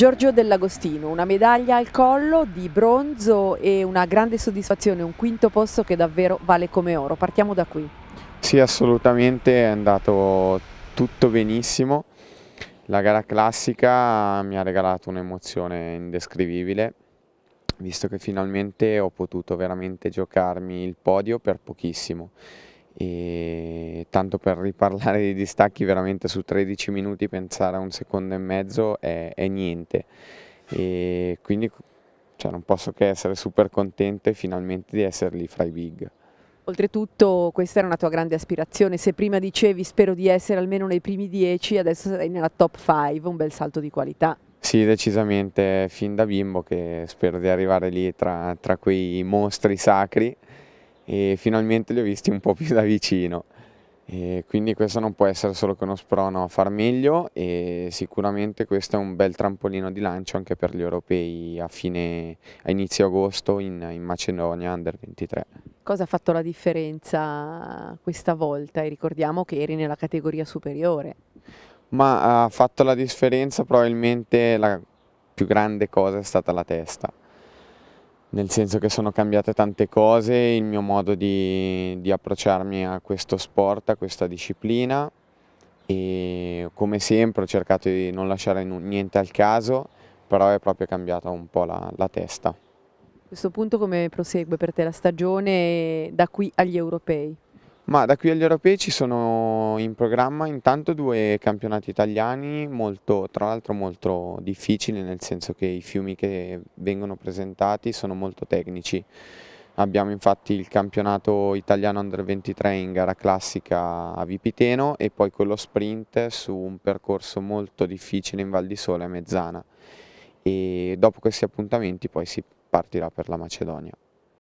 Giorgio Dell'Agostino, una medaglia al collo di bronzo e una grande soddisfazione, un quinto posto che davvero vale come oro. Partiamo da qui. Sì, assolutamente, è andato tutto benissimo. La gara classica mi ha regalato un'emozione indescrivibile, visto che finalmente ho potuto veramente giocarmi il podio per pochissimo e tanto per riparlare di distacchi veramente su 13 minuti pensare a un secondo e mezzo è, è niente e quindi cioè, non posso che essere super contento finalmente di essere lì fra i big. Oltretutto questa era una tua grande aspirazione, se prima dicevi spero di essere almeno nei primi 10 adesso sei nella top 5, un bel salto di qualità. Sì, decisamente, fin da bimbo che spero di arrivare lì tra, tra quei mostri sacri e finalmente li ho visti un po' più da vicino. E quindi questo non può essere solo che uno sprono a far meglio e sicuramente questo è un bel trampolino di lancio anche per gli europei a, fine, a inizio agosto in, in Macedonia Under 23. Cosa ha fatto la differenza questa volta? E ricordiamo che eri nella categoria superiore. Ma ha fatto la differenza probabilmente la più grande cosa è stata la testa nel senso che sono cambiate tante cose, il mio modo di, di, approcciarmi a questo sport, a questa disciplina e come sempre ho cercato di non lasciare niente al caso, però è proprio cambiata un po' la, la testa. A questo punto come prosegue per te la stagione da qui agli europei? Ma da qui agli europei ci sono in programma intanto due campionati italiani, molto, tra l'altro molto difficili, nel senso che i fiumi che vengono presentati sono molto tecnici. Abbiamo infatti il campionato italiano Under 23 in gara classica a Vipiteno e poi quello sprint su un percorso molto difficile in Val di Sole a Mezzana. E dopo questi appuntamenti poi si partirà per la Macedonia.